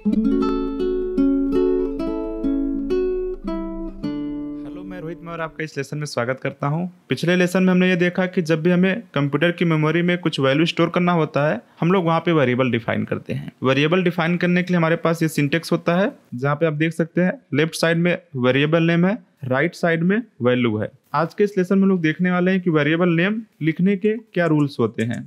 Hello मैं रोहित आपका इस लेसन में स्वागत करता हूं। पिछले लेसन में हमने ये देखा कि जब भी हमें कंप्यूटर की मेमोरी में कुछ वैल्यू स्टोर करना होता है हम लोग वहाँ पे वेरिएबल डिफाइन करते हैं वेरिएबल डिफाइन करने के लिए हमारे पास ये सिंटेक्स होता है जहाँ पे आप देख सकते हैं लेफ्ट साइड में वेरिएबल नेम है राइट right साइड में वैल्यू है आज के इस लेसन में लोग देखने वाले हैं कि वेरिएबल नेम लिखने के क्या रूल्स होते हैं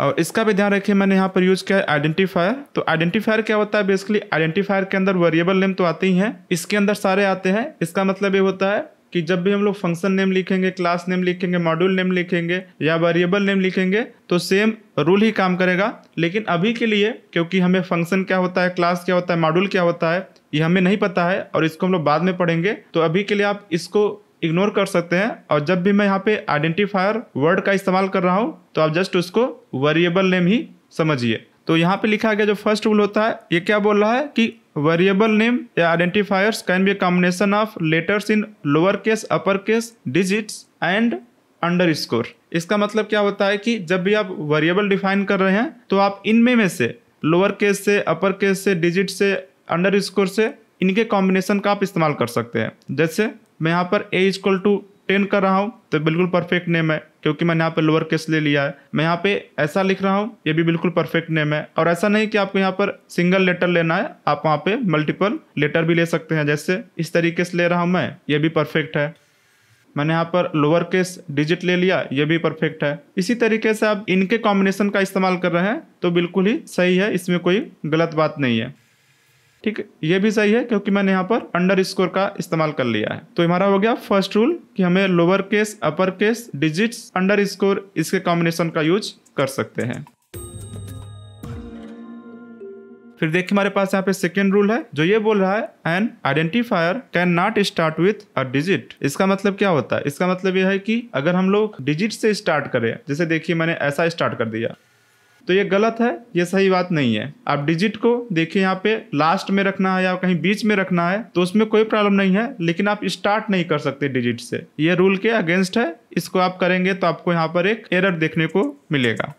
और इसका भी ध्यान रखिए मैंने यहाँ पर यूज़ किया है आइडेंटिफायर तो आइडेंटिफायर क्या होता है बेसिकली आइडेंटिफायर के अंदर वेरिएबल नेम तो आते ही हैं इसके अंदर सारे आते हैं इसका मतलब ये होता है कि जब भी हम लोग फंक्शन नेम लिखेंगे क्लास नेम लिखेंगे मॉड्यूल नेम लिखेंगे या वेरिएबल नेम लिखेंगे तो सेम रूल ही काम करेगा लेकिन अभी के लिए क्योंकि हमें फंक्शन क्या होता है क्लास क्या होता है मॉड्यूल क्या होता है ये हमें नहीं पता है और इसको हम लोग बाद में पढ़ेंगे तो अभी के लिए आप इसको इग्नोर कर सकते हैं और जब भी मैं यहाँ पे आइडेंटिफायर वर्ड का इस्तेमाल कर रहा हूँ तो आप जस्ट उसको वेरिएबल नेम ही समझिए तो यहाँ पे लिखा गया जो फर्स्ट रूल होता है ये क्या बोल रहा है कि वेरिएबल नेम या identifiers can be combination of letters in lower case upper case digits and underscore इसका मतलब क्या होता है कि जब भी आप वेरिएबल डिफाइन कर रहे हैं तो आप इनमें में से लोअर केस से अपर केस से डिजिट से अंडर स्कोर से इनके कॉम्बिनेशन का आप इस्तेमाल कर सकते हैं जैसे मैं यहाँ पर ए इजक्वल टू टेन कर रहा हूँ तो बिल्कुल परफेक्ट नेम है क्योंकि मैंने यहाँ पे लोअर केस ले लिया है मैं यहाँ पे ऐसा लिख रहा हूँ ये भी बिल्कुल परफेक्ट नेम है और ऐसा नहीं कि आपको यहाँ पर सिंगल लेटर लेना है आप वहाँ पे मल्टीपल लेटर भी ले सकते हैं जैसे इस तरीके से ले रहा हूँ मैं ये भी परफेक्ट है मैंने यहाँ पर लोअर केस डिजिट ले लिया ये भी परफेक्ट है इसी तरीके से आप इनके कॉम्बिनेशन का इस्तेमाल कर रहे हैं तो बिल्कुल ही सही है इसमें कोई गलत बात नहीं है ठीक है ये भी सही है क्योंकि मैंने यहाँ पर अंडर स्कोर का इस्तेमाल कर लिया है तो हमारा हो गया फर्स्ट रूल कि हमें lower case upper case digits underscore इसके कॉम्बिनेशन का यूज कर सकते हैं फिर देखिए हमारे पास यहाँ पे सेकेंड रूल है जो ये बोल रहा है an identifier cannot start with a digit इसका मतलब क्या होता है इसका मतलब यह है कि अगर हम लोग डिजिट से स्टार्ट करें जैसे देखिए मैंने ऐसा स्टार्ट कर दिया तो ये गलत है ये सही बात नहीं है आप डिजिट को देखिए यहाँ पे लास्ट में रखना है या कहीं बीच में रखना है तो उसमें कोई प्रॉब्लम नहीं है लेकिन आप स्टार्ट नहीं कर सकते डिजिट से ये रूल के अगेंस्ट है इसको आप करेंगे तो आपको यहाँ पर एक एरर देखने को मिलेगा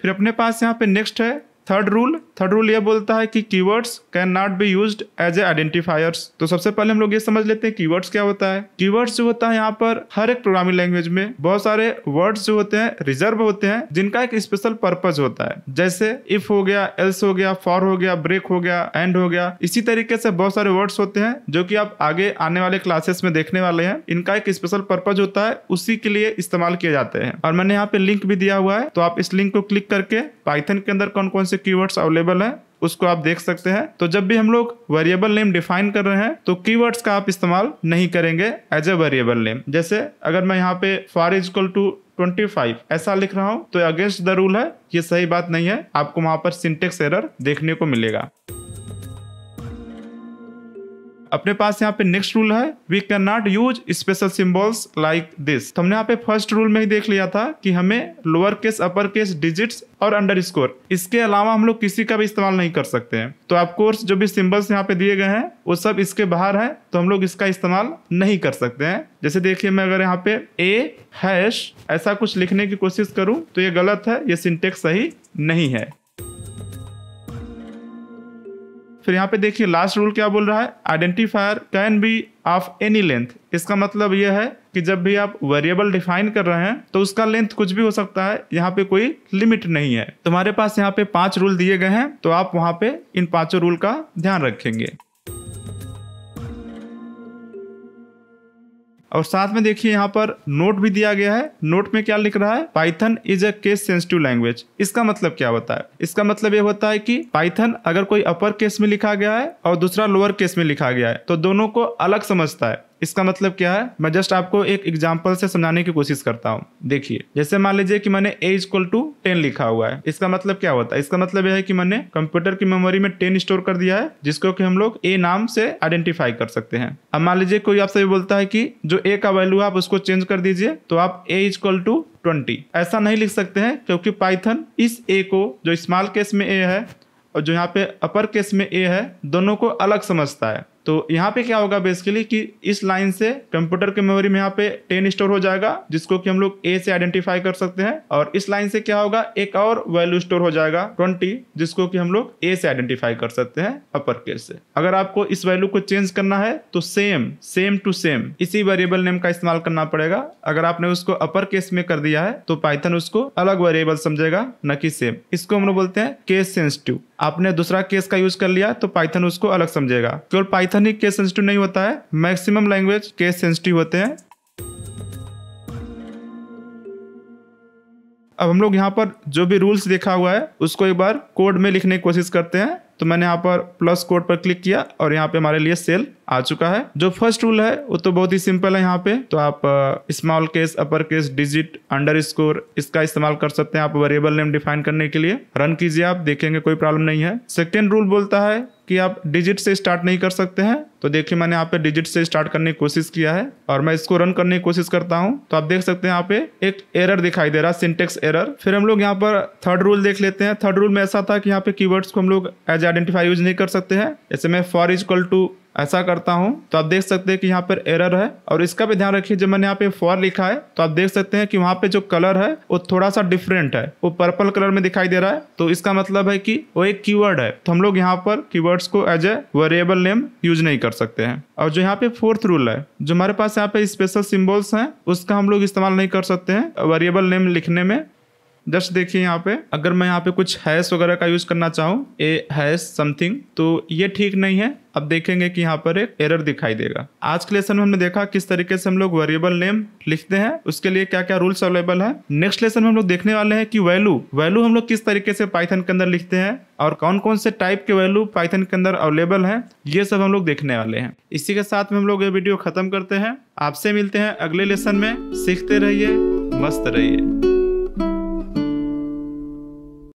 फिर अपने पास यहाँ पे नेक्स्ट है थर्ड रूल थर्ड रूल ये बोलता है कि keywords cannot be use as a identifiers तो सबसे पहले हम लोग ये समझ लेते हैं कीवर्ड्स क्या होता है कीवर्ड्स जो होता है यहाँ पर हर एक प्रोग्रामिंग लैंग्वेज में बहुत सारे वर्ड्स जो होते हैं रिजर्व होते हैं जिनका एक स्पेशल पर्पज होता है जैसे इफ हो गया एल्स हो गया फॉर हो गया ब्रेक हो गया एंड हो गया इसी तरीके से बहुत सारे वर्ड्स होते हैं जो की आप आगे आने वाले क्लासेस में देखने वाले हैं इनका एक स्पेशल पर्पज होता है उसी के लिए इस्तेमाल किए जाते हैं और मैंने यहाँ पे लिंक भी दिया हुआ है तो आप इस लिंक को क्लिक करके पाइथन के अंदर कौन कौन से कीवर्ड्स अवेलेबल है उसको आप देख सकते हैं तो जब भी हम लोग वेरिएबल नेम डिफाइन कर रहे हैं तो कीवर्ड्स का आप इस्तेमाल नहीं करेंगे एज ए वेरिएबल नेम जैसे अगर मैं यहाँ पे फॉर इज इक्वल टू 25 ऐसा लिख रहा हूँ तो अगेंस्ट द रूल है ये सही बात नहीं है आपको वहां पर सिंटेक्स एरर देखने को मिलेगा अपने पास यहाँ पे नेक्स्ट रूल है we cannot use special symbols like this तो हमने यहाँ पे फर्स्ट रूल में ही देख लिया था कि हमें lower case upper case digit और अंडर स्कोर इसके अलावा हम लोग किसी का भी इस्तेमाल नहीं कर सकते हैं तो कोर्स जो भी सिंबल्स यहाँ पे दिए गए हैं वो सब इसके बाहर है तो हम लोग इसका इस्तेमाल नहीं कर सकते हैं जैसे देखिए मैं अगर यहाँ पे ए हैश ऐसा कुछ लिखने की कोशिश करूँ तो ये गलत है ये सिंटेक्स सही नहीं है फिर यहाँ पे देखिए लास्ट रूल क्या बोल रहा है identifier can be of any length इसका मतलब यह है कि जब भी आप वेरिएबल डिफाइन कर रहे हैं तो उसका लेंथ कुछ भी हो सकता है यहाँ पे कोई लिमिट नहीं है तुम्हारे पास यहाँ पे पांच रूल दिए गए हैं तो आप वहाँ पे इन पांचों रूल का ध्यान रखेंगे और साथ में देखिए यहाँ पर नोट भी दिया गया है नोट में क्या लिख रहा है Python is a case sensitive language इसका मतलब क्या होता है इसका मतलब ये होता है कि पाइथन अगर कोई अपर केस में लिखा गया है और दूसरा लोअर केस में लिखा गया है तो दोनों को अलग समझता है इसका मतलब क्या है मैं जस्ट आपको एक एग्जाम्पल से समझाने की कोशिश करता हूँ देखिए जैसे मान लीजिए कि मैंने ए इक्वल टू टेन लिखा हुआ है इसका मतलब क्या होता है इसका मतलब यह है कि मैंने कंप्यूटर की मेमोरी में टेन स्टोर कर दिया है जिसको कि हम लोग ए नाम से आइडेंटिफाई कर सकते हैं अब मान लीजिए कोई आपसे बोलता है कि जो ए का वैल्यू है आप उसको चेंज कर दीजिए तो आप ए इक्वल टू ट्वेंटी ऐसा नहीं लिख सकते हैं क्योंकि पाइथन इस ए को जो स्मॉल केस में ए है और जो यहाँ पे अपर केस में ए है दोनों को अलग समझता है तो यहाँ पे क्या होगा बेसिकली कि इस लाइन से कंप्यूटर के मेमोरी में यहाँ पे टेन स्टोर हो जाएगा जिसको कि हम लोग ए से आइडेंटिफाई कर सकते हैं और इस लाइन से क्या होगा एक और वैल्यू स्टोर हो जाएगा ट्वेंटी जिसको कि हम लोग ए से आइडेंटिफाई कर सकते हैं अपर केस से अगर आपको इस वैल्यू को चेंज करना है तो सेम सेम टू सेम इसी वेरिएबल नेम का इस्तेमाल करना पड़ेगा अगर आपने उसको अपर केस में कर दिया है तो पाइथन उसको अलग वेरिएबल समझेगा न कि सेम इसको हम लोग बोलते हैं केस सेंसिटिव आपने दूसरा केस का यूज कर लिया तो पाइथन उसको अलग समझेगा केवल पाइथन ही केस सेंसिटिव नहीं होता है मैक्सिमम लैंग्वेज केस सेंसिटिव होते हैं अब हम लोग यहाँ पर जो भी रूल्स देखा हुआ है उसको एक बार कोड में लिखने की कोशिश करते हैं तो मैंने यहाँ पर प्लस कोड पर क्लिक किया और यहाँ पे हमारे लिए सेल आ चुका है जो फर्स्ट रूल है वो तो बहुत ही सिंपल है यहाँ पे तो आप small case upper case digit underscore इसका इस्तेमाल कर सकते हैं आप वेरिएबल नेम डिफाइन करने के लिए रन कीजिए आप देखेंगे कोई प्रॉब्लम नहीं है सेकेंड रूल बोलता है कि आप डिजिट से स्टार्ट नहीं कर सकते हैं तो देखिए मैंने यहाँ पे डिजिट से स्टार्ट करने की कोशिश किया है और मैं इसको रन करने की कोशिश करता हूँ तो आप देख सकते हैं यहाँ पे एक एरर दिखाई दे रहा है सिंटेक्स एरर फिर हम लोग यहाँ पर थर्ड रूल देख लेते हैं थर्ड रूल में ऐसा था कि यहाँ पे कीवर्ड्स को हम लोग एज आइडेंटिफाई यूज नहीं कर सकते हैं जैसे मैं फॉर इज इक्वल टू ऐसा करता हूं तो आप देख सकते हैं कि यहाँ पर एरर है और इसका भी ध्यान रखिए जब मैंने यहाँ पे फॉर लिखा है तो आप देख सकते हैं कि वहाँ पे जो कलर है वो थोड़ा सा डिफरेंट है वो पर्पल कलर में दिखाई दे रहा है तो इसका मतलब है कि वो एक कीवर्ड है तो हम लोग यहाँ पर कीवर्ड्स को as a variable name use नहीं कर सकते हैं और जो यहाँ पे फोर्थ रूल है जो हमारे पास यहाँ पे स्पेशल सिम्बल्स हैं उसका हम लोग इस्तेमाल नहीं कर सकते हैं वेरिएबल नेम लिखने में जस्ट देखिए यहाँ पे अगर मैं यहाँ पे कुछ हैश वगैरह का यूज़ करना चाहूँ ए हैश समथिंग तो ये ठीक नहीं है अब देखेंगे कि यहाँ पर एक एरर दिखाई देगा आज के लेसन में हमने देखा किस तरीके से हम लोग वेरिएबल नेम लिखते हैं उसके लिए क्या क्या रूल्स अवेलेबल है नेक्स्ट लेसन में हम लोग देखने वाले हैं कि वैल्यू वैल्यू हम लोग किस तरीके से पाइथन के अंदर लिखते हैं और कौन कौन से टाइप के वैल्यू पाइथन के अंदर अवेलेबल है ये सब हम लोग देखने वाले हैं इसी के साथ में हम लोग ये वीडियो खत्म करते हैं आपसे मिलते हैं अगले लेसन में सीखते रहिए मस्त रहिए